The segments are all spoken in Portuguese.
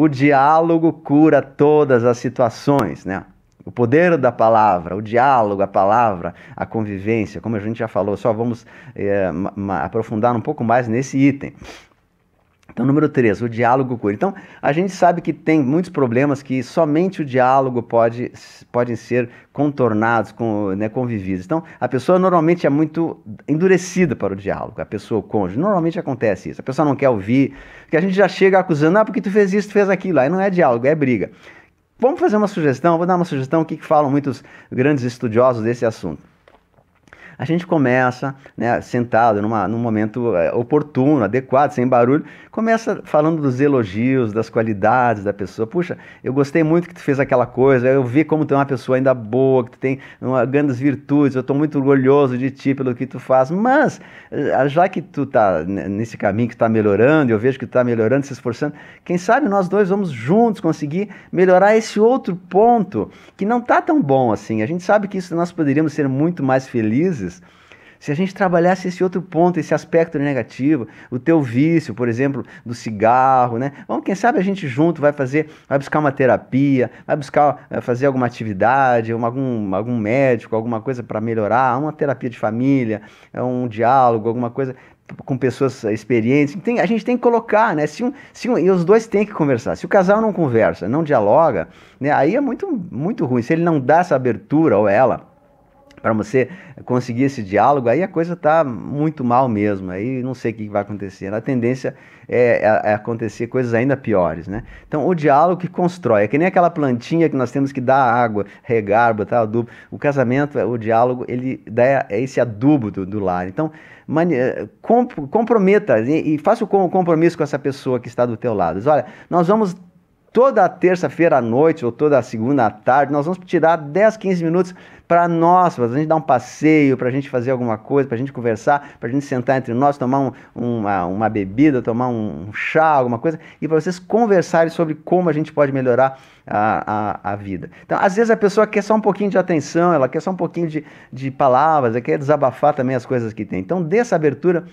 o diálogo cura todas as situações, né? O poder da palavra, o diálogo, a palavra, a convivência, como a gente já falou, só vamos é, aprofundar um pouco mais nesse item. Então, número três, o diálogo cura. Então, a gente sabe que tem muitos problemas que somente o diálogo pode podem ser contornados, com, né, convividos. Então, a pessoa normalmente é muito endurecida para o diálogo, a pessoa, o cônjuge. Normalmente acontece isso. A pessoa não quer ouvir, porque a gente já chega acusando, ah, porque tu fez isso, tu fez aquilo. Aí não é diálogo, é briga. Vamos fazer uma sugestão, vou dar uma sugestão, o que, que falam muitos grandes estudiosos desse assunto a gente começa, né, sentado numa, num momento é, oportuno, adequado, sem barulho, começa falando dos elogios, das qualidades da pessoa. Puxa, eu gostei muito que tu fez aquela coisa, eu vi como tu é uma pessoa ainda boa, que tu tem uma, grandes virtudes, eu estou muito orgulhoso de ti pelo que tu faz, mas eh, já que tu está nesse caminho que está melhorando, eu vejo que tu está melhorando, se esforçando, quem sabe nós dois vamos juntos conseguir melhorar esse outro ponto que não está tão bom assim. A gente sabe que isso nós poderíamos ser muito mais felizes coisas. Se a gente trabalhasse esse outro ponto, esse aspecto negativo, o teu vício, por exemplo, do cigarro, né? Vamos, quem sabe a gente junto vai fazer, vai buscar uma terapia, vai buscar vai eh, fazer alguma atividade, uma, algum, algum médico, alguma coisa para melhorar, uma terapia de família, eh, um diálogo, alguma coisa com pessoas eh, experientes. Tem, a gente tem que colocar, né? Se um, se um, e os dois têm que conversar. Se o casal não conversa, não dialoga, né? aí é muito, muito ruim. Se ele não dá essa abertura, ou ela, para você conseguir esse diálogo, aí a coisa está muito mal mesmo. Aí não sei o que vai acontecer. A tendência é, é, é, acontecer coisas ainda piores, né? Então, o diálogo que constrói. É que nem aquela plantinha que nós temos que dar água, regar, botar adubo. O casamento, o diálogo, ele dá é esse adubo do, do lar. Então, mani, comp, comprometa e, e faça o compromisso com essa pessoa que está do teu lado. Diz, olha, nós vamos Toda terça-feira à noite ou toda segunda à tarde, nós vamos tirar 10, 15 minutos para nós, para a gente dar um passeio, para a gente fazer alguma coisa, para a gente conversar, para a gente sentar entre nós, tomar um, uma, uma bebida, tomar um chá, alguma coisa, e para vocês conversarem sobre como a gente pode melhorar a, a, a, vida. Então, às vezes a pessoa quer só um pouquinho de atenção, ela quer só um pouquinho de, de palavras, ela quer desabafar também as coisas que tem. Então, dê essa abertura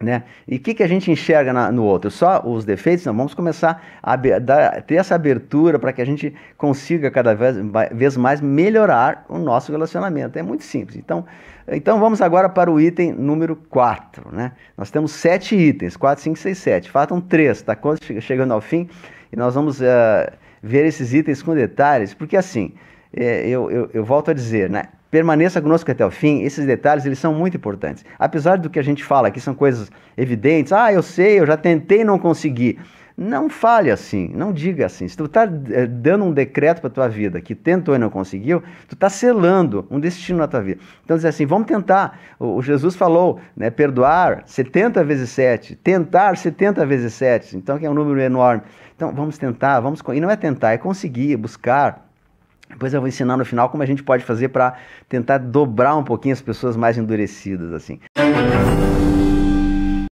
né? E o que, que a gente enxerga na, no outro? Só os defeitos? Não, vamos começar a dar, ter essa abertura para que a gente consiga cada vez, vez, mais melhorar o nosso relacionamento. É muito simples. Então, então vamos agora para o item número 4. Né? Nós temos sete itens, 4, 5, 6, 7. Faltam três, está quase chegando ao fim e nós vamos uh, ver esses itens com detalhes, porque assim, eh, eu, eu, eu volto a dizer, né? Permaneça conosco até o fim. Esses detalhes eles são muito importantes. Apesar do que a gente fala aqui são coisas evidentes. Ah, eu sei, eu já tentei, não consegui. Não fale assim, não diga assim. Se tu está eh, dando um decreto para tua vida que tentou e não conseguiu, tu estás selando um destino na tua vida. Então diz assim, vamos tentar. O Jesus falou, né, perdoar 70 vezes 7, tentar 70 vezes 7. Então que é um número enorme. Então vamos tentar, vamos e não é tentar, é conseguir, buscar depois eu vou ensinar no final como a gente pode fazer para tentar dobrar um pouquinho as pessoas mais endurecidas assim.